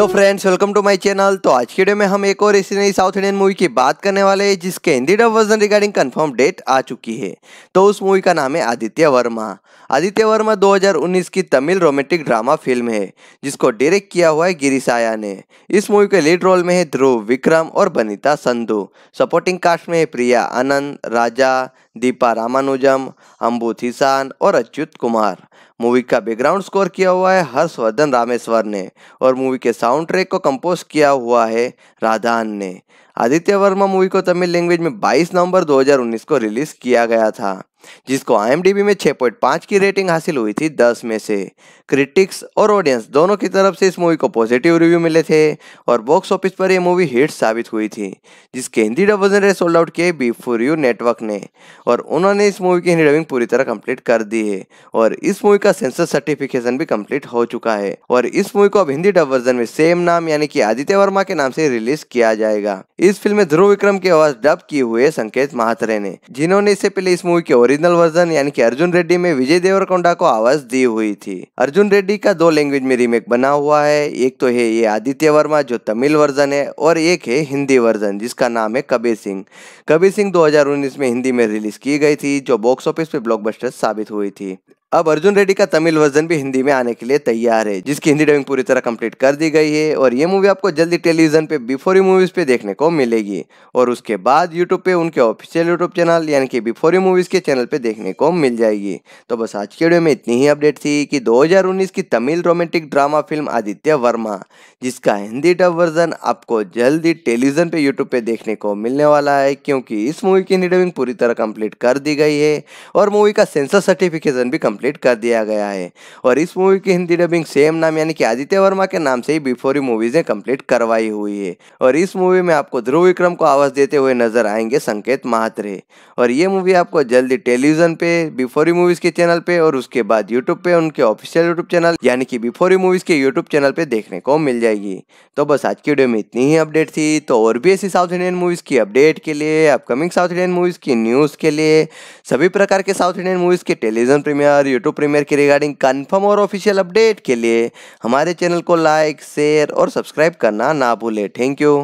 hello friends welcome to my channel तो आज की वीडियो में हम एक और ऐसी नई साउथ इंडियन मूवी की बात करने वाले हैं जिसके Hindi dub version regarding confirm date आ चुकी है तो उस मूवी का नाम है आदित्य वर्मा आदित्य वर्मा 2019 की तमिल रोमांटिक ड्रामा फिल्म है जिसको डायरेक्ट किया हुआ है गिरीश आया ने इस मूवी के लीड रोल में है ध्रुव विक्रम और बनीता संधु सपोर्टिंग कास्ट में है प्रिया आनंद राजा दीपा रामानुजम अम्बू थीसान और अच्युत कुमार मूवी का बैकग्राउंड स्कोर किया हुआ है हर्षवर्धन रामेश्वर ने और मूवी के साउंड ट्रैक को कंपोज किया हुआ है राधान ने आदित्य वर्मा मूवी को तमिल लैंग्वेज में 22 नवंबर 2019 को रिलीज किया गया था जिसको आई में 6.5 की रेटिंग हासिल हुई थी 10 में से क्रिटिक्स और ऑडियंस दोनों की तरफ से इस मूवी को पॉजिटिव रिव्यू मिले थे और बॉक्स ऑफिस पर यह मूवी हिट साबित हुई थी जिसके Hindi dubbed version sold out किए बी फोर यू नेटवर्क ने और उन्होंने इस मूवी की हिंदी डबिंग पूरी तरह कंप्लीट कर दी है और इस मूवी का सेंसर सर्टिफिकेशन भी कम्प्लीट हो चुका है और इस मूवी को अब हिंदी डबल में सेम नाम यानी कि आदित्य वर्मा के नाम से रिलीज किया जाएगा इस फिल्म में ध्रुव विक्रम की आवाज डब किए हुए संकेत महात्रे ने जिन्होंने इससे पहले इस मूवी के ओरिजिनल वर्जन यानी कि अर्जुन रेड्डी में विजय देवरकोंडा को आवाज दी हुई थी अर्जुन रेड्डी का दो लैंग्वेज में रीमेक बना हुआ है एक तो है ये आदित्य वर्मा जो तमिल वर्जन है और एक है हिंदी वर्जन जिसका नाम है कबीर सिंह कबीर सिंह दो में हिंदी में रिलीज की गई थी जो बॉक्स ऑफिस पे ब्लॉक साबित हुई थी अब अर्जुन रेड्डी का तमिल वर्जन भी हिंदी में आने के लिए तैयार है जिसकी हिंदी डबिंग पूरी तरह कंप्लीट कर दी गई है और ये मूवी आपको जल्दी टेलीविजन पे बिफोर यू मूवीज पे देखने को मिलेगी और उसके बाद यूट्यूब पे उनके ऑफिशियल यूट्यूब चैनल यानी कि बिफोर यू मूवीज के चैनल पे देखने को मिल जाएगी तो बस आज की वीडियो में इतनी ही अपडेट थी कि दो की Tamil romantic drama film Aditya Varma जिसका हिंदी डब वर्जन आपको जल्दी टेलीविजन पे यूट्यूब पे देखने को मिलने वाला है क्योंकि इस मूवी की हिंदी डबिंग पूरी तरह कंप्लीट कर दी गई है और मूवी का सेंसर सर्टिफिकेशन भी कंप्लीट अपडेट कर दिया गया है और इस मूवी की हिंदी डबिंग सेम नाम यानी कि आदित्य वर्मा के नाम से ही बिफोरी मूवीज ने कम्प्लीट करवाई हुई है और इस मूवी में आपको ध्रुव विक्रम को आवाज देते हुए नजर आएंगे संकेत महात्रे और ये मूवी आपको जल्दी टेलीविजन पे बिफोरी मूवीज के चैनल पे और उसके बाद यूट्यूब पे उनके ऑफिशियल यूट्यूब चैनल यानी कि बिफोरी मूवीज के यूट्यूब चैनल पे देखने को मिल जाएगी तो बस आज की वीडियो में इतनी ही अपडेट थी तो और भी ऐसी साउथ इंडियन मूवीज की अपडेट के लिए अपकमिंग साउथ इंडियन मूवीज की न्यूज के लिए सभी प्रकार के साउथ इंडियन मूवीज के टेलीविजन प्रीमियर यूट्यूब प्रीमियर की रिगार्डिंग कन्फर्म और ऑफिशियल अपडेट के लिए हमारे चैनल को लाइक शेयर और सब्सक्राइब करना ना भूलें थैंक यू